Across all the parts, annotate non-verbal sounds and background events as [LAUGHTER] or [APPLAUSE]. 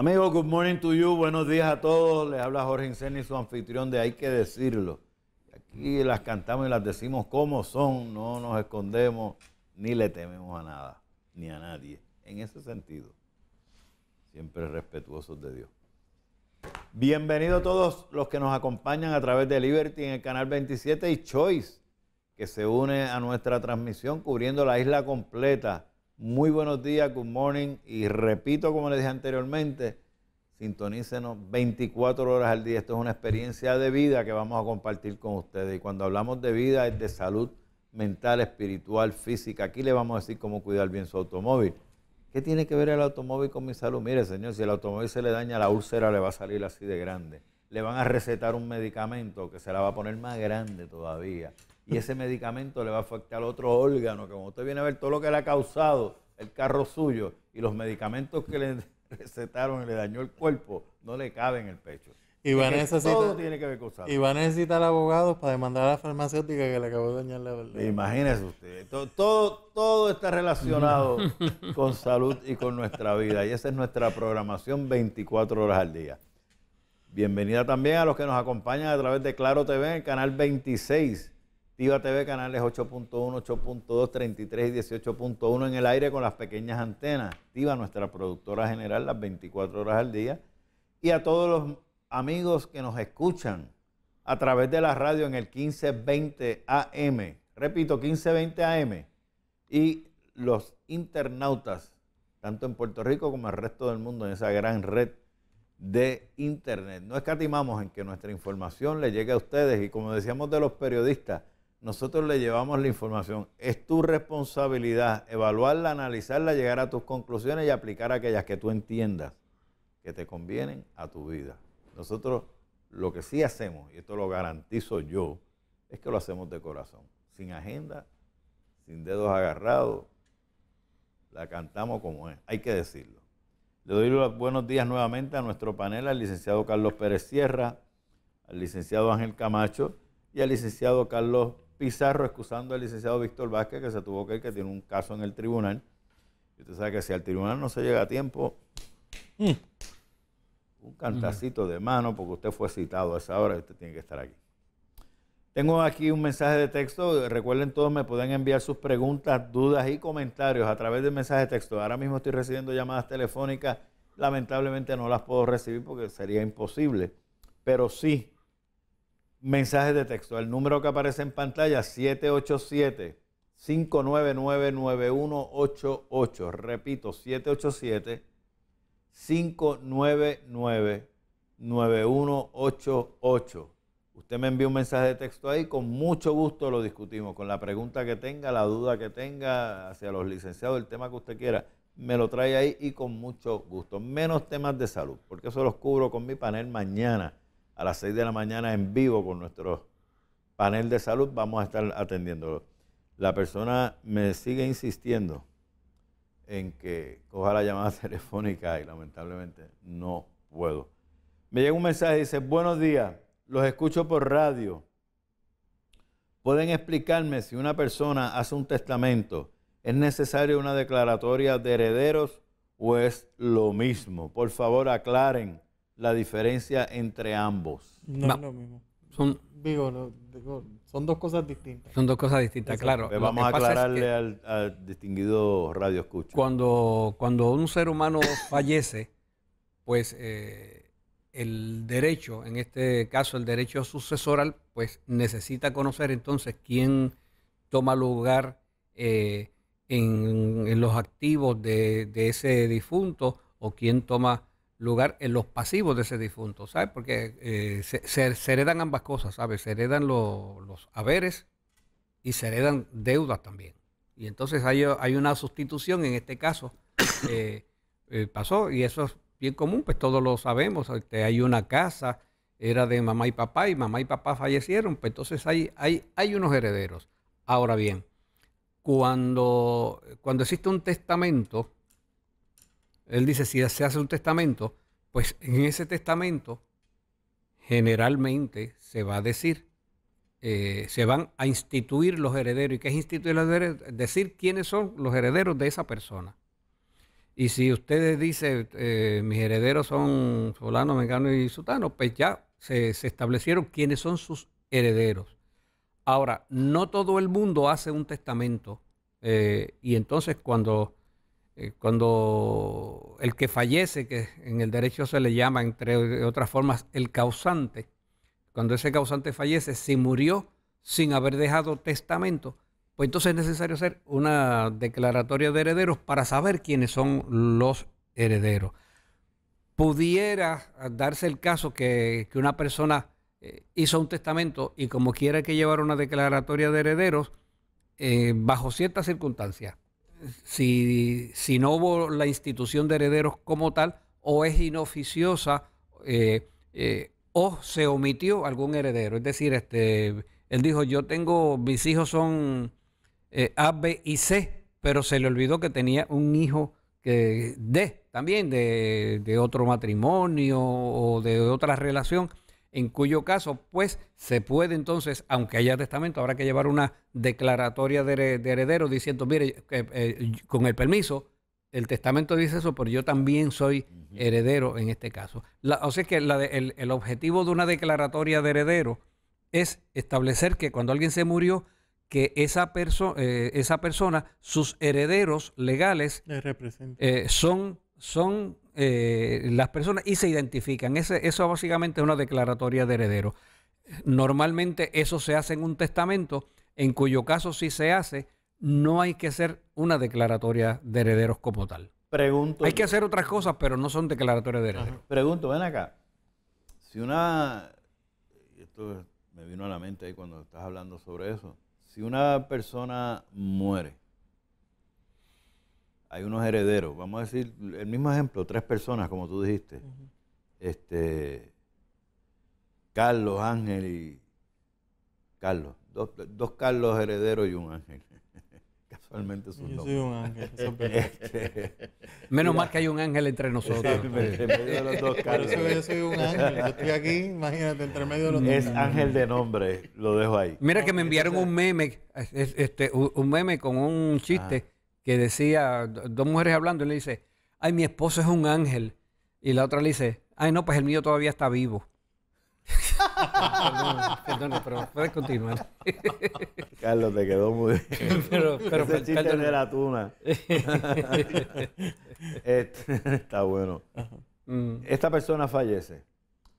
Amigos, good morning to you. Buenos días a todos. Les habla Jorge Incerni, su anfitrión de Hay que decirlo. Aquí las cantamos y las decimos como son. No nos escondemos ni le tememos a nada, ni a nadie. En ese sentido, siempre respetuosos de Dios. Bienvenidos a todos los que nos acompañan a través de Liberty en el canal 27 y Choice, que se une a nuestra transmisión cubriendo la isla completa muy buenos días, good morning. Y repito, como les dije anteriormente, sintonícenos 24 horas al día. Esto es una experiencia de vida que vamos a compartir con ustedes. Y cuando hablamos de vida es de salud mental, espiritual, física. Aquí le vamos a decir cómo cuidar bien su automóvil. ¿Qué tiene que ver el automóvil con mi salud? Mire, señor, si el automóvil se le daña, la úlcera le va a salir así de grande. Le van a recetar un medicamento que se la va a poner más grande todavía y ese medicamento le va a afectar al otro órgano, que como usted viene a ver todo lo que le ha causado el carro suyo y los medicamentos que le [LAUGHS] recetaron y le dañó el cuerpo, no le cabe en el pecho. Y va, a necesitar, todo tiene que y va a necesitar abogados para demandar a la farmacéutica que le acabó de dañar la verdad. Imagínese usted. Todo, todo, todo está relacionado [LAUGHS] con salud y con nuestra vida. Y esa es nuestra programación 24 horas al día. Bienvenida también a los que nos acompañan a través de Claro TV en el canal 26 Activa TV canales 8.1, 8.2, 33 y 18.1 en el aire con las pequeñas antenas. Activa nuestra productora general las 24 horas al día. Y a todos los amigos que nos escuchan a través de la radio en el 1520 AM. Repito, 1520 AM. Y los internautas, tanto en Puerto Rico como en el resto del mundo, en esa gran red de Internet. No escatimamos en que nuestra información le llegue a ustedes y como decíamos de los periodistas, nosotros le llevamos la información. Es tu responsabilidad evaluarla, analizarla, llegar a tus conclusiones y aplicar aquellas que tú entiendas que te convienen a tu vida. Nosotros lo que sí hacemos, y esto lo garantizo yo, es que lo hacemos de corazón, sin agenda, sin dedos agarrados. La cantamos como es, hay que decirlo. Le doy los buenos días nuevamente a nuestro panel, al licenciado Carlos Pérez Sierra, al licenciado Ángel Camacho y al licenciado Carlos Pizarro excusando al licenciado Víctor Vázquez, que se tuvo que ir, que tiene un caso en el tribunal. Y usted sabe que si al tribunal no se llega a tiempo, mm. un cantacito de mano, porque usted fue citado a esa hora y usted tiene que estar aquí. Tengo aquí un mensaje de texto. Recuerden todos, me pueden enviar sus preguntas, dudas y comentarios a través del mensaje de texto. Ahora mismo estoy recibiendo llamadas telefónicas. Lamentablemente no las puedo recibir porque sería imposible. Pero sí, mensajes de texto. El número que aparece en pantalla, 787 599 9188 Repito, 787 599 9188 Usted me envía un mensaje de texto ahí, con mucho gusto lo discutimos, con la pregunta que tenga, la duda que tenga hacia los licenciados, el tema que usted quiera, me lo trae ahí y con mucho gusto. Menos temas de salud, porque eso los cubro con mi panel mañana a las 6 de la mañana en vivo con nuestro panel de salud. Vamos a estar atendiéndolo. La persona me sigue insistiendo en que coja la llamada [LAUGHS] telefónica y lamentablemente no puedo. Me llega un mensaje, dice, buenos días, los escucho por radio. ¿Pueden explicarme si una persona hace un testamento, es necesaria una declaratoria de herederos o es lo mismo? Por favor, aclaren la diferencia entre ambos. No, es lo mismo. Son, digo, son dos cosas distintas. Son dos cosas distintas, claro. vamos a aclararle al, distinguido Radio Escucha. Cuando, cuando un ser humano fallece, pues eh, el derecho, en este caso el derecho sucesoral, pues necesita conocer entonces quién toma lugar eh, en, en, los activos de, de ese difunto o quién toma lugar en los pasivos de ese difunto, ¿sabes? Porque eh, se, heredan ambas cosas, ¿sabes? Se heredan los haberes y se heredan deudas también. Y entonces hay, una sustitución en este caso. Eh, eh, pasó y eso es bien común, pues todos lo sabemos. Este, hay una casa, era de mamá y papá y mamá y papá fallecieron, pues entonces hay, hay, hay unos herederos. Ahora bien, cuando, cuando existe un testamento, él dice, si se hace un testamento, pues en ese testamento generalmente se va a decir, eh, se van a instituir los herederos. ¿Y qué es instituir los herederos? Decir quiénes son los herederos de esa persona. Y si ustedes dicen, eh, mis herederos son Solano, Mengano y Sutano, pues ya se, establecieron quiénes son sus herederos. Ahora, no todo el mundo hace un testamento. Eh, y entonces cuando eh, cuando el que fallece, que en el derecho se le llama, entre otras formas, el causante, cuando ese causante fallece, si murió sin haber dejado testamento, pues entonces es necesario hacer una declaratoria de herederos para saber quiénes son los herederos. Pudiera ah, darse el caso que, una persona eh, hizo un testamento y como quiera que llevara una declaratoria de herederos, eh, bajo ciertas circunstancias, si, si no hubo la institución de herederos como tal, o es inoficiosa, eh, eh, o se omitió algún heredero. Es decir, este, él dijo, yo tengo, mis hijos son eh, A, B y C, pero se le olvidó que tenía un hijo que D, también de, de otro matrimonio o de otra relación en cuyo caso, pues se puede entonces, aunque haya testamento, habrá que llevar una declaratoria de, heredero diciendo, mire, eh, eh, con el permiso, el testamento dice eso, pero yo también soy heredero en este caso. o sea que el, objetivo de una declaratoria de heredero es establecer que cuando alguien se murió, que esa, eh, esa persona, sus herederos legales, son, son eh, las personas y se identifican. Ese, eso básicamente es una declaratoria de heredero. Normalmente eso se hace en un testamento, en cuyo caso si se hace, no hay que hacer una declaratoria de herederos como tal. Hay que hacer otras cosas, pero no son declaratorias de herederos. Pregunto, ven acá. Si una. Esto me vino a la mente ahí cuando estás hablando sobre eso. Si una persona muere hay unos herederos, vamos a decir, el mismo ejemplo, tres personas, como tú dijiste, este, Carlos, Ángel y Carlos, dos, Carlos herederos y un Ángel. [LAUGHS] Casualmente son Yo soy un ángel. [LAUGHS] Este, Menos mal que hay un ángel entre nosotros. en medio de los dos Carlos. yo soy un ángel. Yo estoy aquí, imagínate, entre medio de los dos. Es ángel de nombre, lo dejo ahí. Mira que me ah, enviaron un meme, este, un meme con un chiste. Ah que decía, dos mujeres hablando, y le dice, ay, mi esposo es un ángel. Y la otra le dice, ay, no, pues el mío todavía está vivo. [LAUGHS] perdón, perdón, pero puedes continuar. [LAUGHS] Carlos, te quedó muy bien. pero, pero Ese chiste de la tuna. [LAUGHS] Este, está bueno. Esta persona fallece.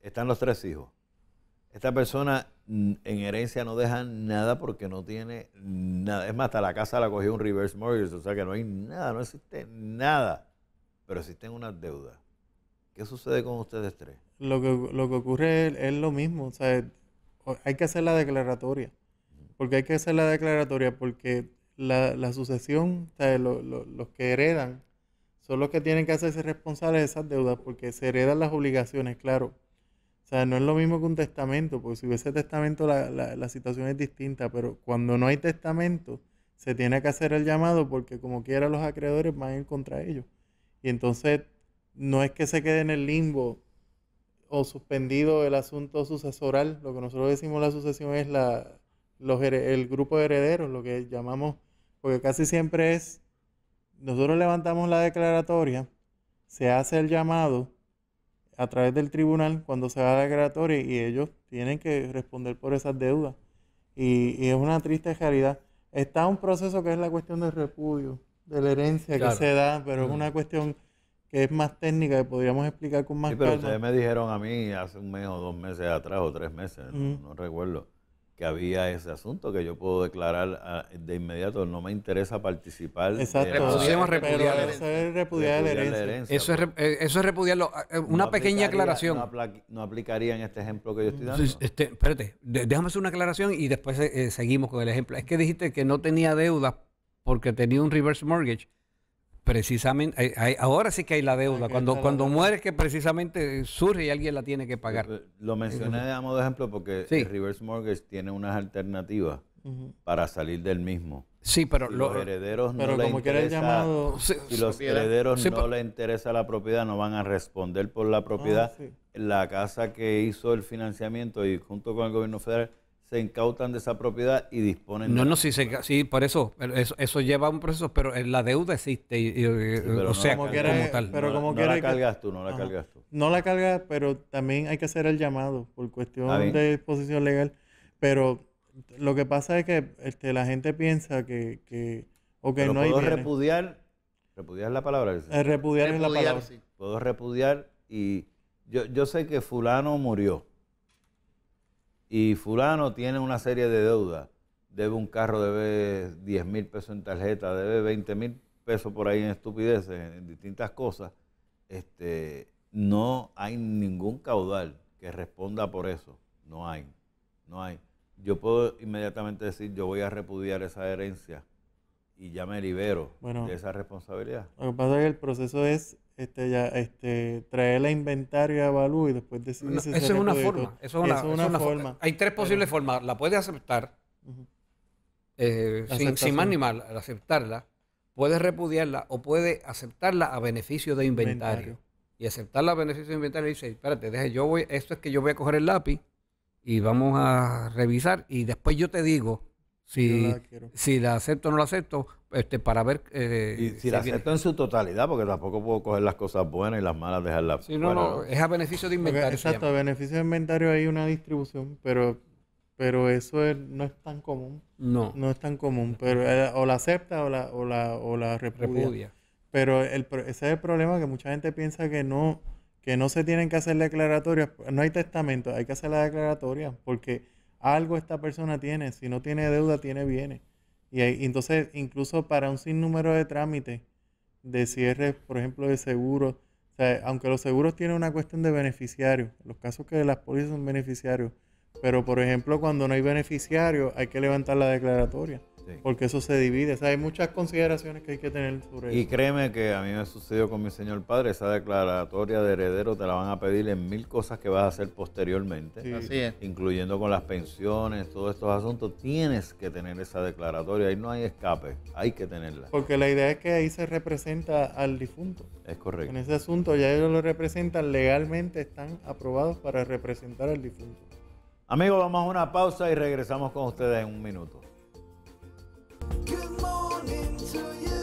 Están los tres hijos. Esta persona mm, en herencia no deja nada porque no tiene nada. Es más, hasta la casa la cogió un reverse mortgage, o sea que no hay nada, no existe nada. Pero existen unas deudas. ¿Qué sucede con ustedes tres? Lo que, lo que ocurre es, lo mismo. O sea, hay que hacer la declaratoria. Porque hay que hacer la declaratoria porque la, sucesión, o sea, los que heredan, son los que tienen que hacerse responsables de esas deudas porque se heredan las obligaciones, claro o sea, no es lo mismo que un testamento, porque si hubiese testamento la, la, la situación es distinta, pero cuando no hay testamento, se tiene que hacer el llamado porque como quiera los acreedores van a ir contra ellos. Y entonces no es que se quede en el limbo o suspendido el asunto sucesoral. Lo que nosotros decimos la sucesión es la, los, el grupo de herederos, lo que llamamos, porque casi siempre es, nosotros levantamos la declaratoria, se hace el llamado a través del tribunal cuando se va la creatoria y ellos tienen que responder por esas deudas. Y, es una triste realidad. Está un proceso que es la cuestión del repudio, de la herencia que se da, pero es una cuestión que es más técnica, que podríamos explicar con más sí, pero ustedes me dijeron a mí hace un mes o dos meses atrás o tres meses, no recuerdo, que había ese asunto, que yo puedo declarar ah, de inmediato, no me interesa participar. Exacto. De, repudiar, eso es repudiar, eh, eso, es, repudiarlo. Ah, eh, una pequeña aclaración. No, aplicaría en este ejemplo que yo estoy dando. Este, espérate, déjame hacer una aclaración y después eh, seguimos con el ejemplo. Es que dijiste que no tenía deuda porque tenía un reverse mortgage precisamente, eh, ahora sí que hay la deuda. cuando cuando que precisamente surge y alguien la tiene que pagar. Eh, lo mencioné de de ejemplo porque el reverse mortgage tiene unas alternativas para salir del mismo. Sí, pero los herederos no le interesa, si, los herederos no le interesa la propiedad, no van a responder por la ah, propiedad. La casa que hizo el financiamiento y junto con el gobierno federal se incautan de esa propiedad y disponen. No, no, sí, si por eso, eso, lleva a un proceso, pero eh, la deuda existe. Y, eh, o sea, como, Pero no, como no la cargas tú, no la cargas tú. No la cargas, pero también hay que hacer el llamado por cuestión de disposición legal. Pero lo que pasa es que este, la gente piensa que, que no puedo hay repudiar, repudiar la palabra. Eh, repudiar, es la palabra. Puedo repudiar y yo, yo sé que fulano murió y fulano tiene una serie de deudas, debe un carro, debe 10 mil pesos en tarjeta, debe 20 mil pesos por ahí en estupideces, en distintas cosas, este, no hay ningún caudal que responda por eso. No hay, no hay. Yo puedo inmediatamente decir, yo voy a repudiar esa herencia y ya me libero de esa responsabilidad. Lo que pasa es que el proceso es este, ya, este, traer la inventario a Balú y después decidir si eso, es una forma, eso, es una, forma. Hay tres posibles formas. La puedes aceptar, eh, sin, más ni mal, al aceptarla. Puedes repudiarla o puedes aceptarla a beneficio de inventario. Y aceptarla a beneficio de inventario y dice, espérate, deje, yo voy, esto es que yo voy a coger el lápiz y vamos a revisar y después yo te digo si, la si la acepto o no la acepto, este, para ver... Eh, si, la acepto en su totalidad, porque tampoco puedo coger las cosas buenas y las malas dejarla sí, no, es a beneficio de inventario. exacto, a beneficio de inventario hay una distribución, pero pero eso no es tan común. No. No es tan común, pero eh, o la acepta o la, o la, o la repudia. Pero ese es el problema que mucha gente piensa que no, que no se tienen que hacer declaratorias. No hay testamento, hay que hacer la declaratoria porque algo esta persona tiene, si no tiene deuda, tiene bienes. Y, entonces, incluso para un sinnúmero de trámites, de cierre, por ejemplo, de seguros, aunque los seguros tienen una cuestión de beneficiarios, los casos que las pólizas son beneficiarios, pero por ejemplo, cuando no hay beneficiario, hay que levantar la declaratoria. Porque eso se divide. hay muchas consideraciones que hay que tener sobre y eso. Y créeme que a mí me ha sucedió con mi señor padre, esa declaratoria de heredero te la van a pedir en mil cosas que vas a hacer posteriormente. Así Incluyendo con las pensiones, todos estos asuntos. Tienes que tener esa declaratoria. Ahí no hay escape. Hay que tenerla. Porque la idea es que ahí se representa al difunto. Es correcto. En ese asunto ya ellos lo representan legalmente, están aprobados para representar al difunto. Amigos, vamos a una pausa y regresamos con ustedes en un minuto. Good morning to you.